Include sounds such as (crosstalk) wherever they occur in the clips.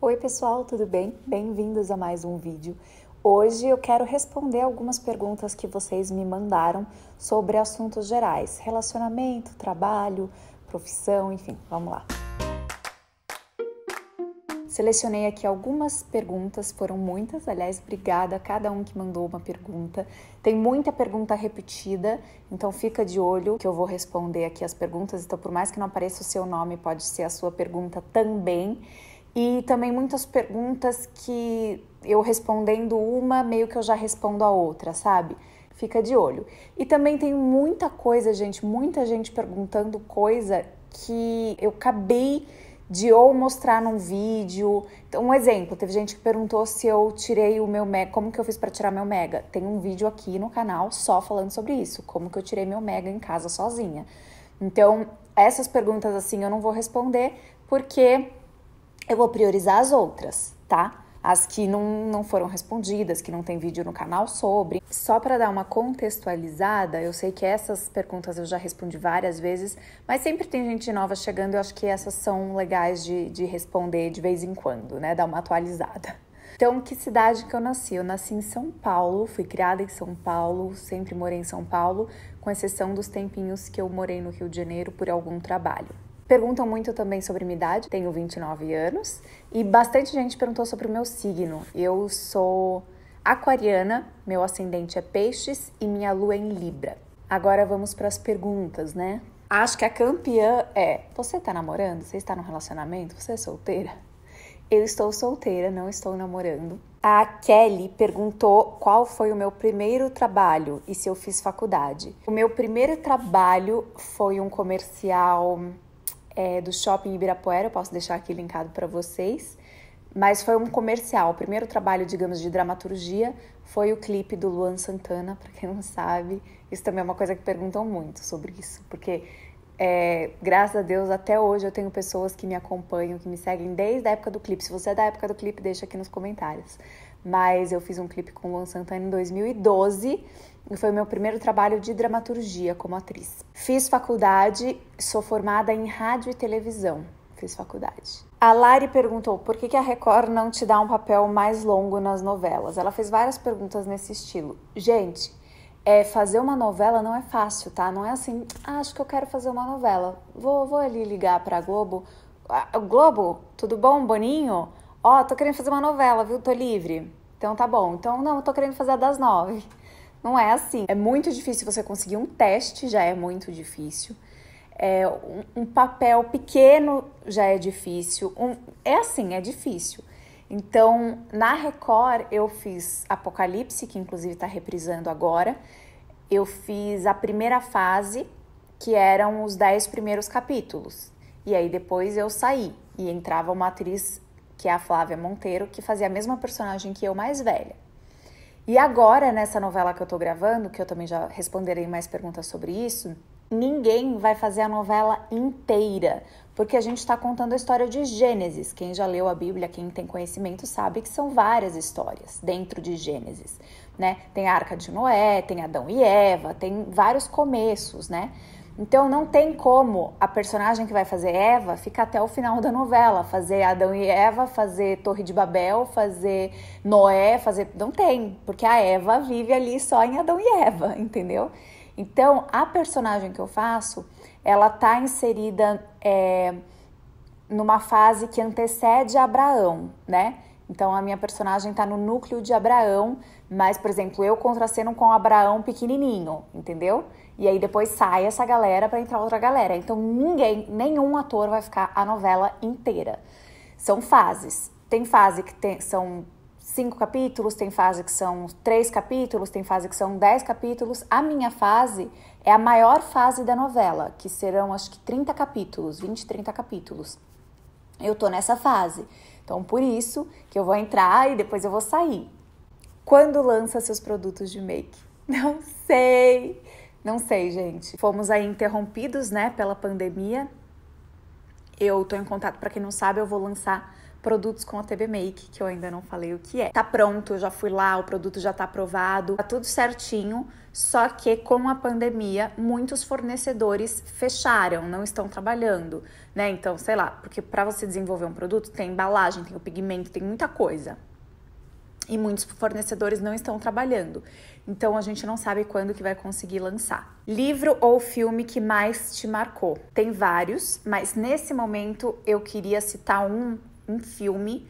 Oi pessoal, tudo bem? Bem-vindos a mais um vídeo. Hoje eu quero responder algumas perguntas que vocês me mandaram sobre assuntos gerais, relacionamento, trabalho, profissão, enfim, vamos lá. Selecionei aqui algumas perguntas, foram muitas, aliás, obrigada a cada um que mandou uma pergunta. Tem muita pergunta repetida, então fica de olho que eu vou responder aqui as perguntas. Então, por mais que não apareça o seu nome, pode ser a sua pergunta também. E também muitas perguntas que eu respondendo uma, meio que eu já respondo a outra, sabe? Fica de olho. E também tem muita coisa, gente, muita gente perguntando coisa que eu acabei de ou mostrar num vídeo. Então, um exemplo, teve gente que perguntou se eu tirei o meu mega, como que eu fiz para tirar meu mega? Tem um vídeo aqui no canal só falando sobre isso, como que eu tirei meu mega em casa sozinha. Então, essas perguntas assim eu não vou responder porque eu vou priorizar as outras, tá? As que não, não foram respondidas, que não tem vídeo no canal sobre. Só para dar uma contextualizada, eu sei que essas perguntas eu já respondi várias vezes, mas sempre tem gente nova chegando, eu acho que essas são legais de, de responder de vez em quando, né? Dar uma atualizada. Então, que cidade que eu nasci? Eu nasci em São Paulo, fui criada em São Paulo, sempre morei em São Paulo, com exceção dos tempinhos que eu morei no Rio de Janeiro por algum trabalho. Perguntam muito também sobre minha idade, tenho 29 anos, e bastante gente perguntou sobre o meu signo. Eu sou aquariana, meu ascendente é peixes e minha lua é em Libra. Agora vamos para as perguntas, né? Acho que a campeã é: você está namorando? Você está num relacionamento? Você é solteira? Eu estou solteira, não estou namorando. A Kelly perguntou qual foi o meu primeiro trabalho e se eu fiz faculdade. O meu primeiro trabalho foi um comercial é, do Shopping Ibirapuera, eu posso deixar aqui linkado para vocês. Mas foi um comercial. O primeiro trabalho, digamos, de dramaturgia foi o clipe do Luan Santana, para quem não sabe. Isso também é uma coisa que perguntam muito sobre isso, porque é, graças a Deus até hoje eu tenho pessoas que me acompanham, que me seguem desde a época do clipe. Se você é da época do clipe, deixa aqui nos comentários. Mas eu fiz um clipe com o Luan Santana em 2012 e foi meu primeiro trabalho de dramaturgia como atriz. Fiz faculdade, sou formada em rádio e televisão. Fiz faculdade. A Lari perguntou por que, que a Record não te dá um papel mais longo nas novelas. Ela fez várias perguntas nesse estilo. Gente, é, fazer uma novela não é fácil, tá? Não é assim, ah, acho que eu quero fazer uma novela. Vou, vou ali ligar pra Globo. Ah, Globo, tudo bom, Boninho? Ó, oh, tô querendo fazer uma novela, viu? Tô livre. Então tá bom. Então, não, tô querendo fazer a das nove. Não é assim. É muito difícil você conseguir um teste, já é muito difícil. É, um, um, papel pequeno já é difícil. Um, é assim, é difícil. Então, na Record, eu fiz Apocalipse, que inclusive está reprisando agora. Eu fiz a primeira fase, que eram os dez primeiros capítulos. E aí depois eu saí e entrava uma atriz, que é a Flávia Monteiro, que fazia a mesma personagem que eu, mais velha. E agora, nessa novela que eu tô gravando, que eu também já responderei mais perguntas sobre isso, ninguém vai fazer a novela inteira, porque a gente está contando a história de Gênesis. Quem já leu a Bíblia, quem tem conhecimento, sabe que são várias histórias dentro de Gênesis, né? Tem a Arca de Noé, tem Adão e Eva, tem vários começos, né? Então não tem como a personagem que vai fazer Eva ficar até o final da novela, fazer Adão e Eva, fazer Torre de Babel, fazer Noé, fazer não tem, porque a Eva vive ali só em Adão e Eva, (laughs) entendeu? Então a personagem que eu faço, ela tá inserida é, numa fase que antecede a Abraão, né? Então a minha personagem está no núcleo de Abraão, mas por exemplo eu contraceno com Abraão pequenininho, entendeu? E aí depois sai essa galera para entrar outra galera. Então ninguém, nenhum ator vai ficar a novela inteira. São fases. Tem fase que tem, são cinco capítulos, tem fase que são três capítulos, tem fase que são dez capítulos. A minha fase é a maior fase da novela, que serão acho que 30 capítulos, 20, 30 capítulos. Eu tô nessa fase. Então, por isso que eu vou entrar e depois eu vou sair. Quando lança seus produtos de make? (laughs) Não sei! Não sei, gente. Fomos aí interrompidos, né, pela pandemia. Eu tô em contato, para quem não sabe, eu vou lançar produtos com a TV Make, que eu ainda não falei o que é. Tá pronto, eu já fui lá, o produto já tá aprovado, tá tudo certinho, só que com a pandemia, muitos fornecedores fecharam, não estão trabalhando, né? Então, sei lá, porque para você desenvolver um produto tem embalagem, tem o pigmento, tem muita coisa e muitos fornecedores não estão trabalhando. Então a gente não sabe quando que vai conseguir lançar. Livro ou filme que mais te marcou? Tem vários, mas nesse momento eu queria citar um, um filme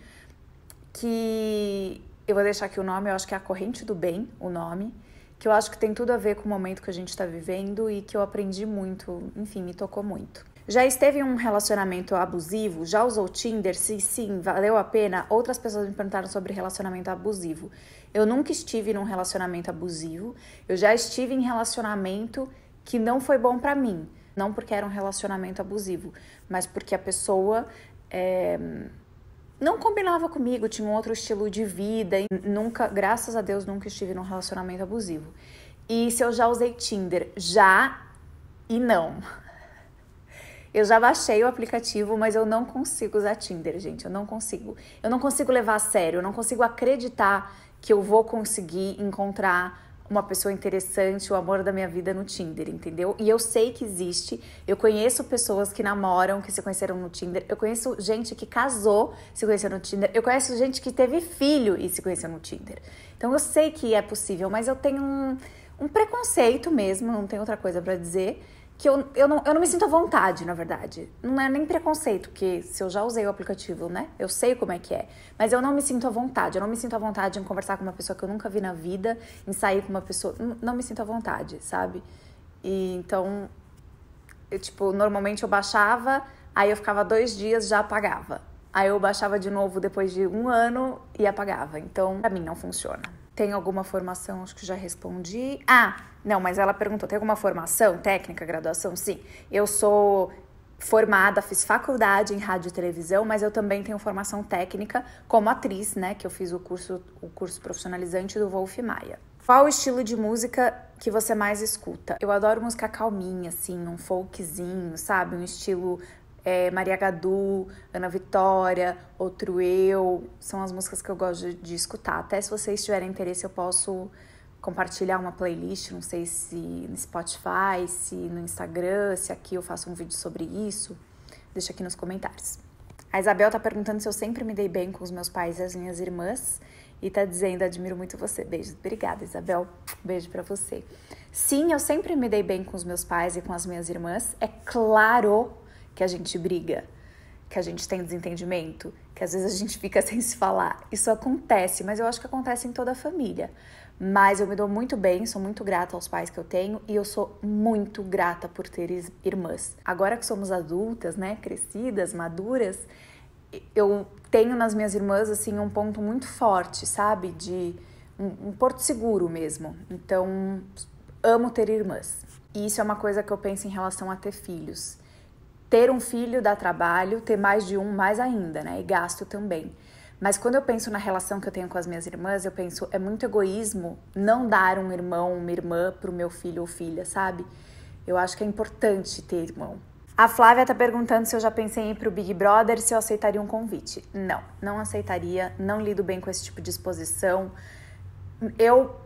que eu vou deixar aqui o nome, eu acho que é A Corrente do Bem, o nome, que eu acho que tem tudo a ver com o momento que a gente está vivendo e que eu aprendi muito, enfim, me tocou muito. Já esteve em um relacionamento abusivo? Já usou Tinder? Se sim, valeu a pena? Outras pessoas me perguntaram sobre relacionamento abusivo. Eu nunca estive num relacionamento abusivo. Eu já estive em relacionamento que não foi bom para mim. Não porque era um relacionamento abusivo, mas porque a pessoa é, não combinava comigo, tinha um outro estilo de vida. E nunca, graças a Deus, nunca estive num relacionamento abusivo. E se eu já usei Tinder? Já e não. Eu já baixei o aplicativo, mas eu não consigo usar Tinder, gente. Eu não consigo. Eu não consigo levar a sério, eu não consigo acreditar que eu vou conseguir encontrar uma pessoa interessante, o amor da minha vida no Tinder, entendeu? E eu sei que existe. Eu conheço pessoas que namoram, que se conheceram no Tinder. Eu conheço gente que casou, se conheceu no Tinder. Eu conheço gente que teve filho e se conheceu no Tinder. Então eu sei que é possível, mas eu tenho um, um preconceito mesmo, não tem outra coisa para dizer que eu, eu, não, eu não me sinto à vontade, na verdade. Não é nem preconceito, porque se eu já usei o aplicativo, né? Eu sei como é que é. Mas eu não me sinto à vontade. Eu não me sinto à vontade em conversar com uma pessoa que eu nunca vi na vida, em sair com uma pessoa. Não me sinto à vontade, sabe? E então, eu, tipo, normalmente eu baixava, aí eu ficava dois dias já apagava. Aí eu baixava de novo depois de um ano e apagava. Então, pra mim não funciona. Tem alguma formação? Acho que já respondi. Ah, não, mas ela perguntou: tem alguma formação técnica, graduação? Sim. Eu sou formada, fiz faculdade em rádio e televisão, mas eu também tenho formação técnica como atriz, né? Que eu fiz o curso, o curso profissionalizante do Wolf Maia. Qual o estilo de música que você mais escuta? Eu adoro música calminha, assim, um folkzinho, sabe? Um estilo é, Maria Gadu, Ana Vitória, Outro Eu, são as músicas que eu gosto de, de, escutar. Até se vocês tiverem interesse, eu posso compartilhar uma playlist, não sei se no Spotify, se no Instagram, se aqui eu faço um vídeo sobre isso. Deixa aqui nos comentários. A Isabel tá perguntando se eu sempre me dei bem com os meus pais e as minhas irmãs. E tá dizendo, admiro muito você. Beijo. Obrigada, Isabel. Beijo para você. Sim, eu sempre me dei bem com os meus pais e com as minhas irmãs. É claro que a gente briga, que a gente tem desentendimento, que às vezes a gente fica (laughs) sem se falar. Isso acontece, mas eu acho que acontece em toda a família. Mas eu me dou muito bem, sou muito grata aos pais que eu tenho e eu sou muito grata por ter irmãs. Agora que somos adultas, né, crescidas, maduras, eu tenho nas minhas irmãs assim um ponto muito forte, sabe, de um, um porto seguro mesmo. Então, amo ter irmãs. E isso é uma coisa que eu penso em relação a ter filhos. Ter um filho dá trabalho, ter mais de um mais ainda, né? E gasto também. Mas quando eu penso na relação que eu tenho com as minhas irmãs, eu penso, é muito egoísmo não dar um irmão, uma irmã para o meu filho ou filha, sabe? Eu acho que é importante ter irmão. A Flávia tá perguntando se eu já pensei em ir pro Big Brother, se eu aceitaria um convite. Não, não aceitaria, não lido bem com esse tipo de exposição. Eu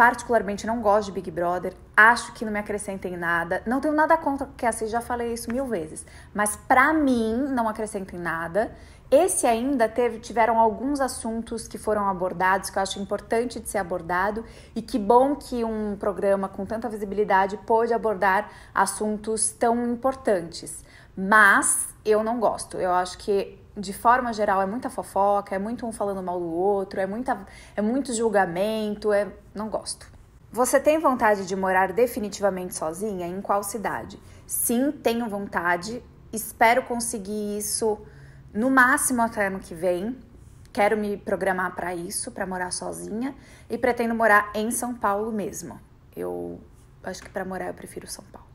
particularmente não gosto de Big Brother, acho que não me acrescenta em nada. Não tenho nada contra porque assim já falei isso mil vezes, mas para mim não acrescenta em nada. Esse ainda teve, tiveram alguns assuntos que foram abordados que eu acho importante de ser abordado e que bom que um programa com tanta visibilidade pôde abordar assuntos tão importantes. Mas eu não gosto. Eu acho que de forma geral, é muita fofoca, é muito um falando mal do outro, é, muita, é muito julgamento, é. Não gosto. Você tem vontade de morar definitivamente sozinha? Em qual cidade? Sim, tenho vontade. Espero conseguir isso no máximo até ano que vem. Quero me programar para isso, para morar sozinha e pretendo morar em São Paulo mesmo. Eu acho que para morar eu prefiro São Paulo,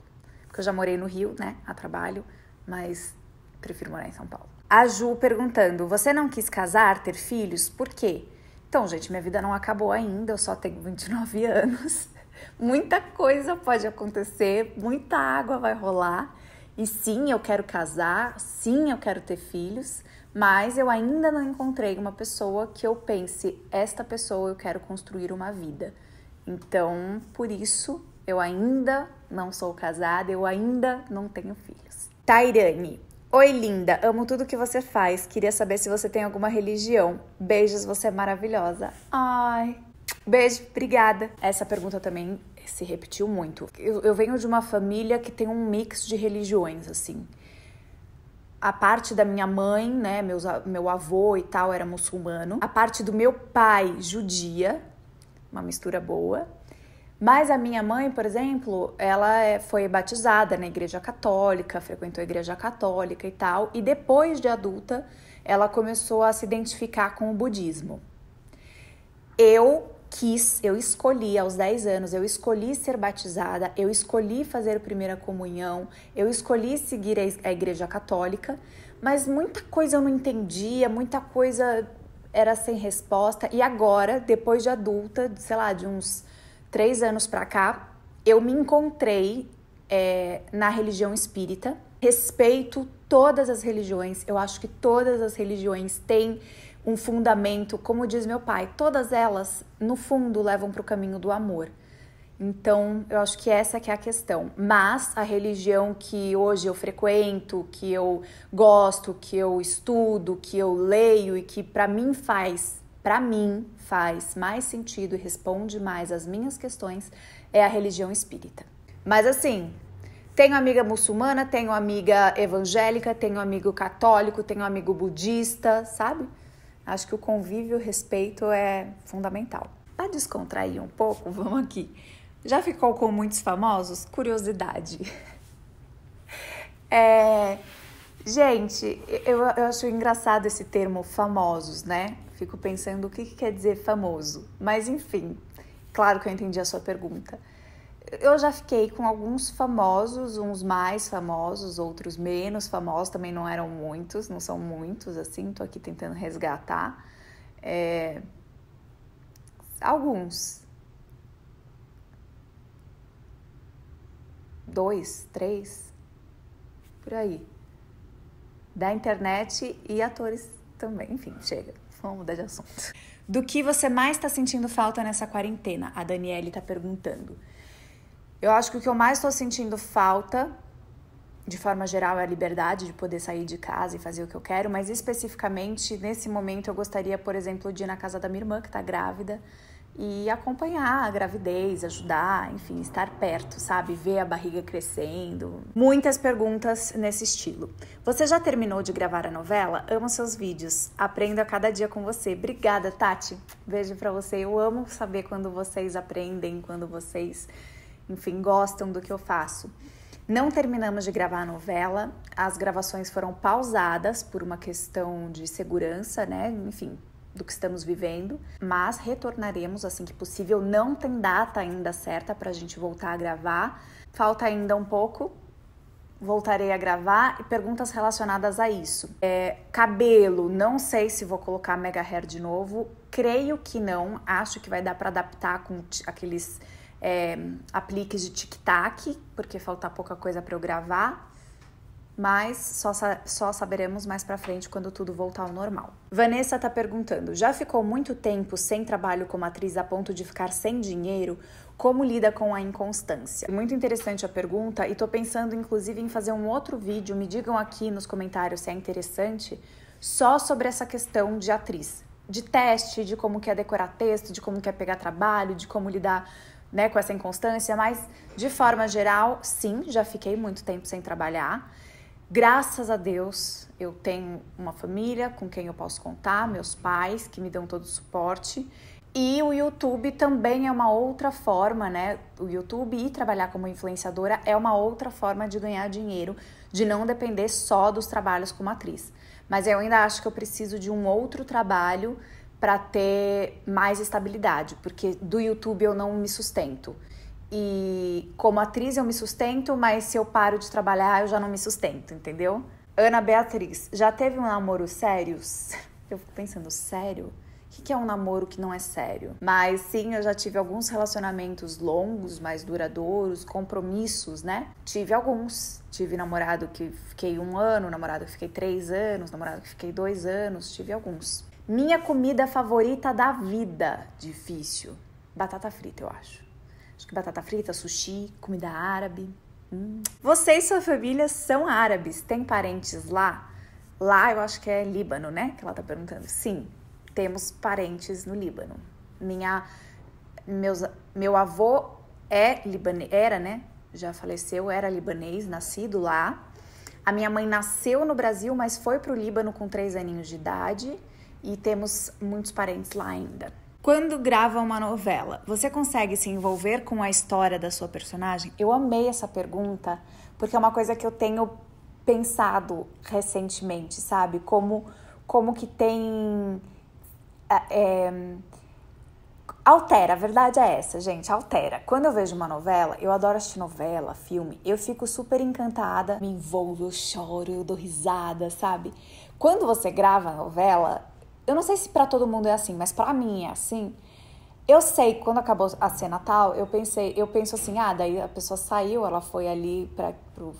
porque eu já morei no Rio, né, a trabalho, mas prefiro morar em São Paulo. A Ju perguntando: Você não quis casar, ter filhos? Por quê? Então, gente, minha vida não acabou ainda, eu só tenho 29 (laughs) anos. Muita coisa pode acontecer, muita água vai rolar. E sim, eu quero casar, sim, eu quero ter filhos, mas eu ainda não encontrei uma pessoa que eu pense, esta pessoa eu quero construir uma vida. Então, por isso, eu ainda não sou casada, eu ainda não tenho filhos. Tairane, Oi, linda, amo tudo que você faz. Queria saber se você tem alguma religião. Beijos, você é maravilhosa. Ai. Beijo, obrigada. Essa pergunta também se repetiu muito. Eu, eu venho de uma família que tem um mix de religiões, assim. A parte da minha mãe, né, meus, meu avô e tal, era muçulmano. A parte do meu pai, judia, uma mistura boa. Mas a minha mãe, por exemplo, ela é, foi batizada na igreja católica, frequentou a igreja católica e tal, e depois de adulta, ela começou a se identificar com o budismo. Eu quis, eu escolhi aos 10 anos, eu escolhi ser batizada, eu escolhi fazer a primeira comunhão, eu escolhi seguir a igreja católica, mas muita coisa eu não entendia, muita coisa era sem resposta. E agora, depois de adulta, sei lá, de uns três anos para cá, eu me encontrei é, na religião espírita. Respeito todas as religiões, eu acho que todas as religiões têm um fundamento, como diz meu pai, todas elas, no fundo, levam para o caminho do amor. Então, eu acho que essa que é a questão. Mas a religião que hoje eu frequento, que eu gosto, que eu estudo, que eu leio e que para mim faz para mim faz mais sentido e responde mais às minhas questões é a religião espírita. Mas assim, tenho amiga muçulmana, tenho amiga evangélica, tenho amigo católico, tenho amigo budista, sabe? Acho que o convívio e o respeito é fundamental. Para descontrair um pouco, (laughs) vamos aqui. Já ficou com muitos famosos? Curiosidade. (laughs) É, gente, eu, eu acho engraçado esse termo famosos, né? Fico pensando o que, que quer dizer famoso. Mas enfim, claro que eu entendi a sua pergunta. Eu já fiquei com alguns famosos, uns mais famosos, outros menos famosos, também não eram muitos, não são muitos assim, tô aqui tentando resgatar. É... Alguns. Dois, três, por aí. Da internet e atores também, enfim, chega. Vamos mudar de assunto. Do que você mais está sentindo falta nessa quarentena? A Daniele está perguntando. Eu acho que o que eu mais estou sentindo falta, de forma geral, é a liberdade de poder sair de casa e fazer o que eu quero, mas especificamente nesse momento eu gostaria, por exemplo, de ir na casa da minha irmã, que está grávida e acompanhar a gravidez, ajudar, enfim, estar perto, sabe? Ver a barriga crescendo. Muitas perguntas nesse estilo. Você já terminou de gravar a novela? Amo seus vídeos. Aprendo a cada dia com você. Obrigada, Tati. Beijo para você. Eu amo saber quando vocês aprendem, quando vocês, enfim, gostam do que eu faço. Não terminamos de gravar a novela. As gravações foram pausadas por uma questão de segurança, né? Enfim, do que estamos vivendo, mas retornaremos assim que possível. Não tem data ainda certa para a gente voltar a gravar. Falta ainda um pouco. Voltarei a gravar e perguntas relacionadas a isso. É, cabelo, não sei se vou colocar mega hair de novo. Creio que não. Acho que vai dar para adaptar com aqueles é, apliques de tic tac, porque falta pouca coisa para eu gravar mas só, só saberemos mais para frente quando tudo voltar ao normal. Vanessa está perguntando: já ficou muito tempo sem trabalho como atriz a ponto de ficar sem dinheiro? Como lida com a inconstância? Muito interessante a pergunta e estou pensando inclusive em fazer um outro vídeo. Me digam aqui nos comentários se é interessante só sobre essa questão de atriz, de teste, de como quer decorar texto, de como quer pegar trabalho, de como lidar né, com essa inconstância. Mas de forma geral, sim, já fiquei muito tempo sem trabalhar. Graças a Deus, eu tenho uma família com quem eu posso contar, meus pais que me dão todo o suporte. E o YouTube também é uma outra forma, né? O YouTube e trabalhar como influenciadora é uma outra forma de ganhar dinheiro, de não depender só dos trabalhos como atriz. Mas eu ainda acho que eu preciso de um outro trabalho para ter mais estabilidade, porque do YouTube eu não me sustento. E como atriz eu me sustento, mas se eu paro de trabalhar eu já não me sustento, entendeu? Ana Beatriz, já teve um namoro sério? (laughs) Eu fico pensando, sério? O que é um namoro que não é sério? Mas sim, eu já tive alguns relacionamentos longos, mais duradouros, compromissos, né? Tive alguns. Tive namorado que fiquei um ano, namorado que fiquei três anos, namorado que fiquei dois anos, tive alguns. Minha comida favorita da vida? Difícil. Batata frita, eu acho. Acho que batata frita, sushi, comida árabe. Hum. Você e sua família são árabes, tem parentes lá? Lá eu acho que é Líbano, né? Que ela tá perguntando. Sim, temos parentes no Líbano. Minha, meus, meu avô é libanês, era, né? Já faleceu, era libanês, nascido lá. A minha mãe nasceu no Brasil, mas foi para o Líbano com três aninhos de idade e temos muitos parentes lá ainda. Quando grava uma novela, você consegue se envolver com a história da sua personagem? Eu amei essa pergunta, porque é uma coisa que eu tenho pensado recentemente, sabe? Como, como que tem. É, é altera, a verdade é essa, gente, altera. Quando eu vejo uma novela, eu adoro assistir novela, filme, eu fico super encantada, me envolvo, eu choro, eu dou risada, sabe? Quando você grava novela, eu não sei se para todo mundo é assim, mas para mim é assim. Eu sei, quando acabou a cena tal, eu pensei, eu penso assim, ah, daí a pessoa saiu, ela foi ali para pro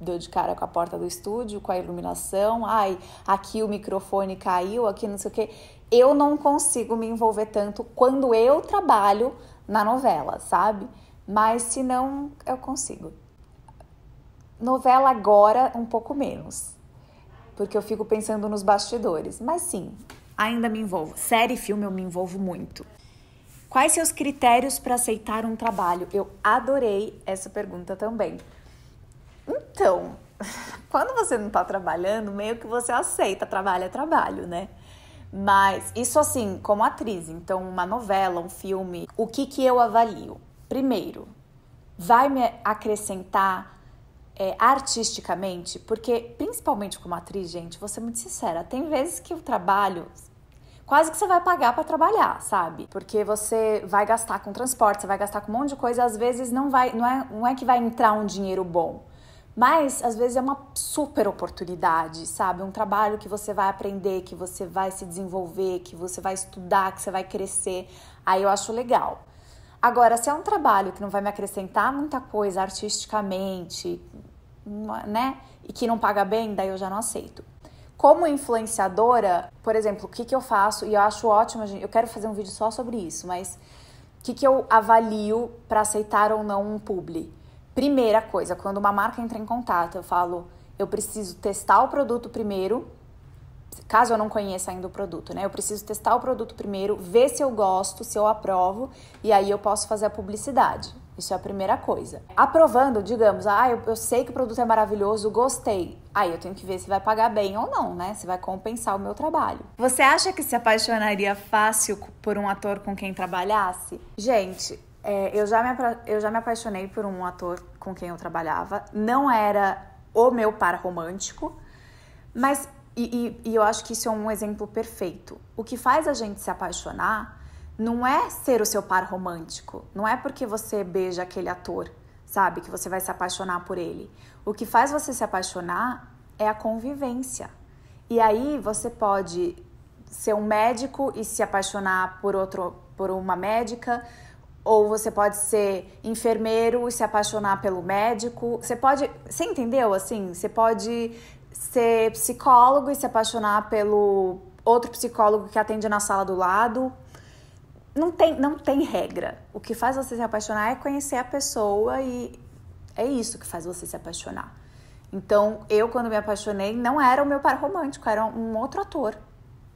deu de cara com a porta do estúdio, com a iluminação, ai, aqui o microfone caiu, aqui não sei o quê. Eu não consigo me envolver tanto quando eu trabalho na novela, sabe? Mas se não, eu consigo. Novela agora um pouco menos porque eu fico pensando nos bastidores. Mas sim, ainda me envolvo. Série e filme eu me envolvo muito. Quais seus critérios para aceitar um trabalho? Eu adorei essa pergunta também. Então, (laughs) quando você não está trabalhando, meio que você aceita, trabalho é trabalho, né? Mas isso assim, como atriz, então uma novela, um filme, o que que eu avalio? Primeiro, vai me acrescentar é, artisticamente, porque principalmente como atriz, gente, vou ser muito sincera, tem vezes que o trabalho quase que você vai pagar para trabalhar, sabe? Porque você vai gastar com transporte, você vai gastar com um monte de coisa, às vezes não vai, não é, não é que vai entrar um dinheiro bom. Mas às vezes é uma super oportunidade, sabe? Um trabalho que você vai aprender, que você vai se desenvolver, que você vai estudar, que você vai crescer. Aí eu acho legal. Agora, se é um trabalho que não vai me acrescentar muita coisa artisticamente, né? E que não paga bem, daí eu já não aceito. Como influenciadora, por exemplo, o que, que eu faço? E eu acho ótimo, eu quero fazer um vídeo só sobre isso, mas o que, que eu avalio para aceitar ou não um publi? Primeira coisa, quando uma marca entra em contato, eu falo, eu preciso testar o produto primeiro, caso eu não conheça ainda o produto, né? Eu preciso testar o produto primeiro, ver se eu gosto, se eu aprovo, e aí eu posso fazer a publicidade. Isso é a primeira coisa. Aprovando, digamos, ah, eu, eu sei que o produto é maravilhoso, gostei. Aí eu tenho que ver se vai pagar bem ou não, né? Se vai compensar o meu trabalho. Você acha que se apaixonaria fácil por um ator com quem trabalhasse? Gente, é, eu, já me, eu já me apaixonei por um ator com quem eu trabalhava. Não era o meu par romântico, mas. e, e, e eu acho que isso é um exemplo perfeito. O que faz a gente se apaixonar não é ser o seu par romântico, não é porque você beija aquele ator, sabe, que você vai se apaixonar por ele. O que faz você se apaixonar é a convivência. E aí você pode ser um médico e se apaixonar por outro por uma médica, ou você pode ser enfermeiro e se apaixonar pelo médico. Você pode, você entendeu assim? Você pode ser psicólogo e se apaixonar pelo outro psicólogo que atende na sala do lado, não tem, não tem regra. O que faz você se apaixonar é conhecer a pessoa e é isso que faz você se apaixonar. Então, eu, quando me apaixonei, não era o meu par romântico, era um outro ator.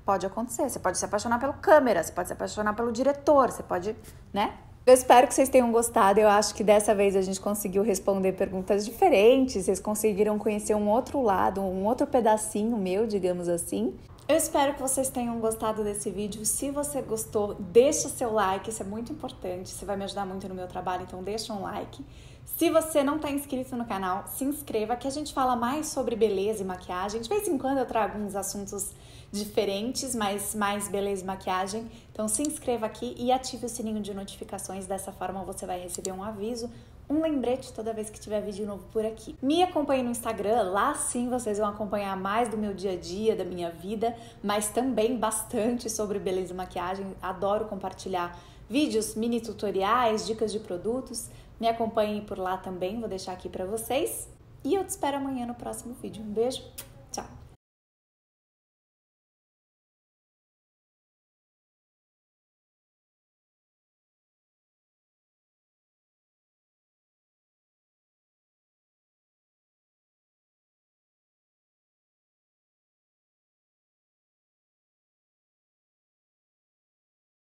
Pode acontecer. Você pode se apaixonar pelo câmera, você pode se apaixonar pelo diretor, você pode, né? Eu espero que vocês tenham gostado. Eu acho que dessa vez a gente conseguiu responder perguntas diferentes. Vocês conseguiram conhecer um outro lado, um outro pedacinho meu, digamos assim. Eu espero que vocês tenham gostado desse vídeo. Se você gostou, deixa seu like, isso é muito importante. Você vai me ajudar muito no meu trabalho, então deixa um like. Se você não está inscrito no canal, se inscreva que a gente fala mais sobre beleza e maquiagem. De vez em quando eu trago uns assuntos diferentes, mas mais beleza e maquiagem. Então se inscreva aqui e ative o sininho de notificações. Dessa forma você vai receber um aviso um lembrete toda vez que tiver vídeo novo por aqui. Me acompanhe no Instagram, lá sim vocês vão acompanhar mais do meu dia a dia, da minha vida, mas também bastante sobre beleza e maquiagem. Adoro compartilhar vídeos, mini tutoriais, dicas de produtos. Me acompanhem por lá também, vou deixar aqui para vocês. E eu te espero amanhã no próximo vídeo. Um beijo.